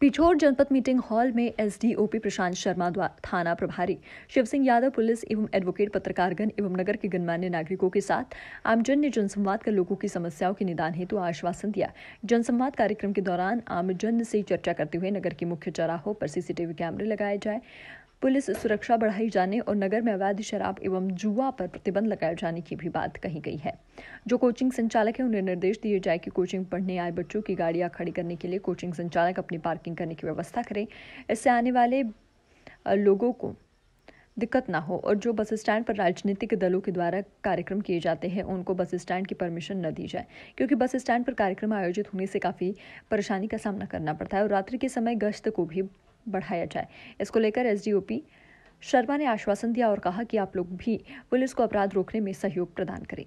पिछोर जनपद meeting hall में SDOP Prashant Sharma थाना प्रभारी शिव सिंह यादव पुलिस एवं एडवोकेट पत्रकारगण एवं नगर के गणमान्य नागरिकों के साथ आमजन ने जनसंवाद कर लोगों की समस्याओं के निदान हेतु तो आश्वासन दिया जनसंवाद कार्यक्रम के दौरान आमजन से चर्चा करते हुए नगर के मुख्य चौराहों पर सीसीटीवी कैमरे लगाए जाए पुलिस सुरक्षा बढ़ाई जाने और नगर में अवैध शराब एवं जुआ पर प्रतिबंध लगाए जाने की भी बात कही गई है जो कोचिंग संचालक है उन्हें निर्देश दिए जाए कि कोचिंग पढ़ने आए बच्चों की गाड़ियां खड़ी करने के लिए कोचिंग संचालक अपनी पार्किंग करने की व्यवस्था करें इससे आने वाले लोगों को दिक्कत ना हो और जो बस स्टैंड पर राजनीतिक दलों के द्वारा कार्यक्रम किए जाते हैं उनको बस स्टैंड की परमिशन न दी जाए क्योंकि बस स्टैंड पर कार्यक्रम आयोजित होने से काफ़ी परेशानी का सामना करना पड़ता है और रात्रि के समय गश्त को भी बढ़ाया जाए इसको लेकर एस शर्मा ने आश्वासन दिया और कहा कि आप लोग भी पुलिस को अपराध रोकने में सहयोग प्रदान करें